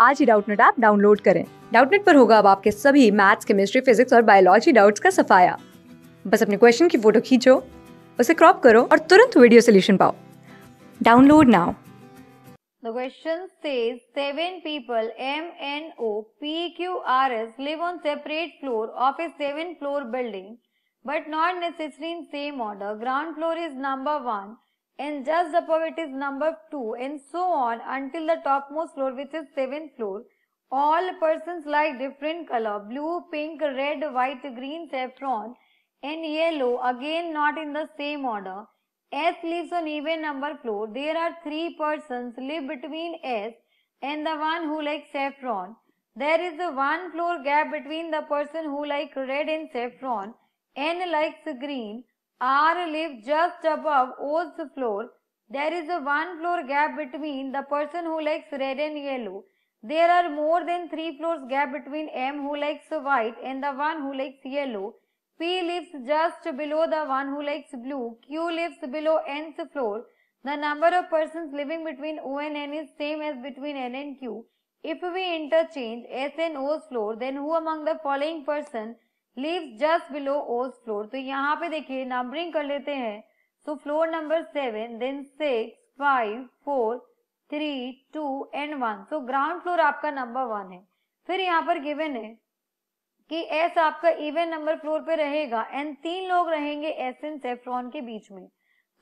आज ही Doubtnut app download करें डाउटनेट पर होगा अब आपके सभी मैथ्स केमिस्ट्री फिजिक्स और बायोलॉजी डाउट्स का सफाया बस अपने क्वेश्चन की फोटो खींचो उसे क्रॉप करो और तुरंत वीडियो सोल्यूशन पाओ download now The question says seven people M N O P Q R S live on separate floor of a seven floor building but not necessarily in same order. Ground floor is number 1 and just above it is number 2 and so on until the topmost floor which is 7th floor. All persons like different color, blue, pink, red, white, green, saffron and yellow again not in the same order. S lives on even number floor. There are three persons live between S and the one who likes saffron. There is a one floor gap between the person who likes red and saffron and likes green R live just above O's floor. There is a one floor gap between the person who likes red and yellow. There are more than three floors gap between M who likes white and the one who likes yellow. P lives just below the one who likes blue. Q lives below N's floor. The number of persons living between O and N is same as between N and Q. If we interchange S and O's floor, then who among the following person lives just below O's floor तो यहाँ पे देखिए numbering कर लेते हैं so floor number seven then six five four three two and one so ground floor आपका number one है फिर यहाँ पर गिवन है कि एस आपका इवन नंबर फ्लोर पे रहेगा एंड तीन लोग रहेंगे एस एंड सेफ्रॉन के बीच में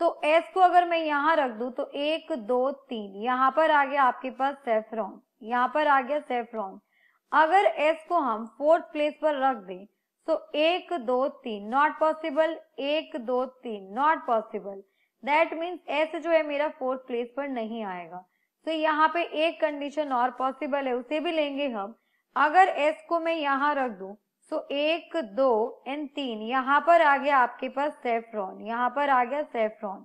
तो एस को अगर मैं यहाँ रख दू तो एक दो तीन यहाँ पर आ गया आपके पास सेफ्रॉन यहाँ पर आ गया सेफ्रॉन अगर एस को हम फोर्थ प्लेस पर रख दें सो एक दो तीन नॉट पॉसिबल एक दो तीन not possible that means S जो है मेरा फोर्थ प्लेस पर नहीं आएगा तो so, यहाँ पे एक कंडीशन और पॉसिबल है उसे भी लेंगे हम अगर एस को मैं यहाँ रख दू सो so, एक दो एंड तीन यहाँ पर आ गया आपके पास सेफ्रॉन यहाँ पर आ गया सेफ्रॉन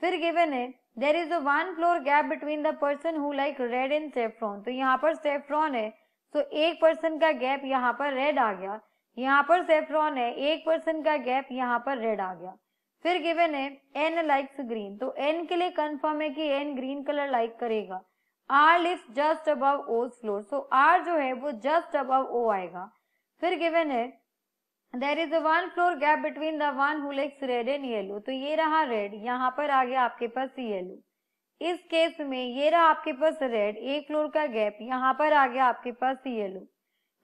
फिर गिवन है there is a one floor gap between the person who like red and saffron तो यहाँ पर सेफ्रॉन है तो so, एक पर्सन का गैप यहाँ पर रेड आ गया यहाँ पर सेफ्रॉन है एक परसेंट का गैप यहाँ पर रेड आ गया फिर गिवन है एन लाइक्स ग्रीन तो एन के लिए कंफर्म है कि एन ग्रीन कलर लाइक करेगा or live just above O floor so are जो है वो जस्ट अब ओ आएगा फिर गिवन है there is one floor gap between the one who red and yellow तो ये रहा रेड यहाँ पर आ गया आपके पास येलो इस केस में ये रहा आपके पास रेड एक फ्लोर का गैप यहाँ पर आ गया आपके पास येलो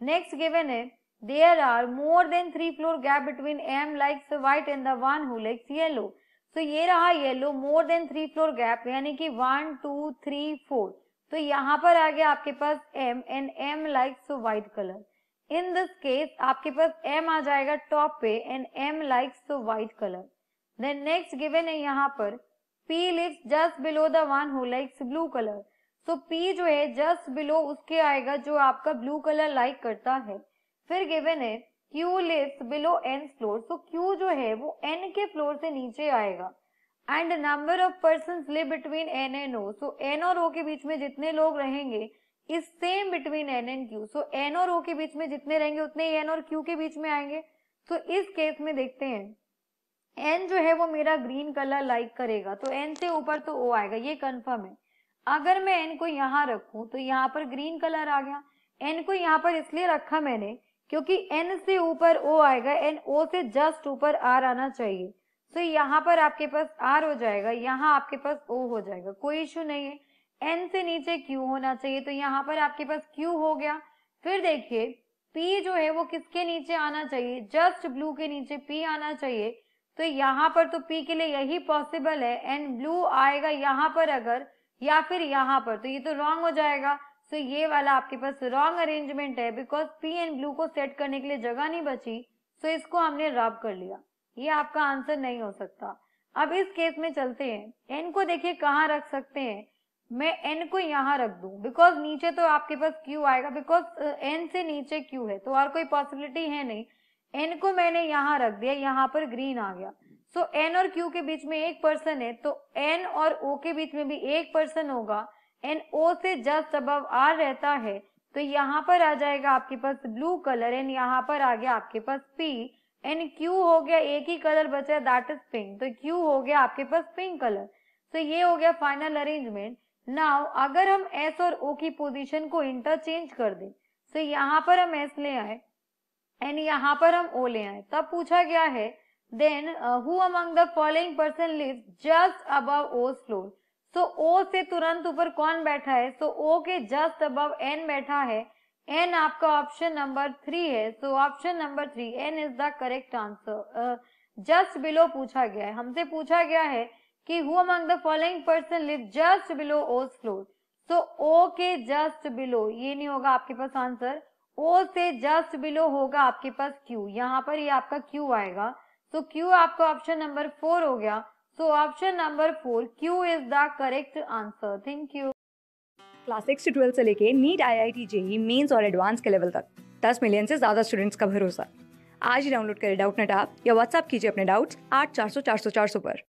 नेक्स्ट गिवन है There are more than three floor gap between M likes white and the one who likes yellow तो ये रहा yellow more than three floor gap यानी कि वन टू थ्री फोर तो यहाँ पर आ गया आपके पास M and M likes white colour in this case आपके पास एम आ जाएगा टॉप पे and M likes white colour then next given है यहाँ पर P lives just below the one who likes blue colour so P जो है जस्ट बिलो उसके आएगा जो आपका ब्लू कलर लाइक करता है फिर गिवन है Q list below n floor so Q जो है वो n के फ्लोर से नीचे आएगा and number of person live between N and O so N और ओ के बीच में जितने लोग रहेंगे इस same between N and Q so N और ओ के बीच में जितने रहेंगे उतने एन और क्यू के बीच में आएंगे तो so, इस केस में देखते हैं एन जो है वो मेरा ग्रीन कलर लाइक करेगा तो एन से ऊपर तो ओ आएगा ये कंफर्म है अगर मैं एन को यहाँ रखू तो यहाँ पर ग्रीन कलर आ गया एन को यहाँ पर इसलिए रखा मैंने क्योंकि एन से ऊपर ओ आएगा एन ओ से जस्ट ऊपर आर आना चाहिए सो so, यहाँ पर आपके पास आर हो जाएगा यहाँ आपके पास ओ हो जाएगा कोई इश्यू नहीं है एन से नीचे क्यू होना चाहिए तो यहाँ पर आपके पास क्यू हो गया फिर देखिए पी जो है वो किसके नीचे आना चाहिए जस्ट ब्लू के नीचे पी आना चाहिए तो यहाँ पर तो पी के लिए यही पॉसिबल है एन ब्लू आएगा यहाँ पर अगर या फिर यहाँ पर तो ये तो रॉन्ग हो जाएगा सो so, ये वाला आपके पास रॉन्ग अरेंजमेंट है बिकॉज पी एंड ब्लू को सेट करने के लिए जगह नहीं बची सो so इसको हमने रब कर लिया ये आपका आंसर नहीं हो सकता अब इस केस में चलते हैं एन को देखिए कहाँ रख सकते हैं मैं एन को यहाँ रख दू बिकॉज नीचे तो आपके पास क्यू आएगा बिकॉज एन से नीचे क्यू है तो और कोई पॉसिबिलिटी है नहीं एन को मैंने यहाँ रख दिया यहाँ पर ग्रीन आ गया सो so, एन और क्यू के बीच में एक पर्सन है तो एन और ओ के बीच में भी एक पर्सन होगा एंड ओ से जस्ट अब आर रहता है तो यहाँ पर आ जाएगा आपके पास ब्लू कलर एंड यहाँ पर आ गया आपके पास पी एंड क्यू हो गया एक ही कलर बचा दैट इज पिंक तो क्यू हो गया आपके पास पिंक कलर तो ये हो गया फाइनल अरेंजमेंट नाउ अगर हम एस और ओ की पोजीशन को इंटरचेंज कर दें तो यहाँ पर हम एस ले आए एंड यहाँ पर हम ओ ले आए तब पूछा गया है then who among the following person live just above O's floor so O से तुरंत ऊपर कौन बैठा है सो ओ के जस्ट अब एन बैठा है एन आपका ऑप्शन नंबर थ्री है so option number three N is the correct answer just below पूछा गया है हमसे पूछा गया है कि who among the following person live just below O's floor so O के जस्ट बिलो ये नहीं होगा आपके पास आंसर ओ से जस्ट बिलो होगा आपके पास क्यू यहाँ पर ये आपका क्यू आएगा तो so, क्यू आपका ऑप्शन नंबर फोर हो गया so option number four Q is the correct answer thank you class six से ट्वेल्थ से लेके NEET I I T JEE mains और एडवांस के लेवल तक दस मिलियन से ज़्यादा स्टूडेंट्स का भरोसा आज ही डाउनलोड करें डाउट नेट आप या व्हाट्सअप कीजिए अपने डाउट्स आठ चार सौ चार सौ चार सौ पर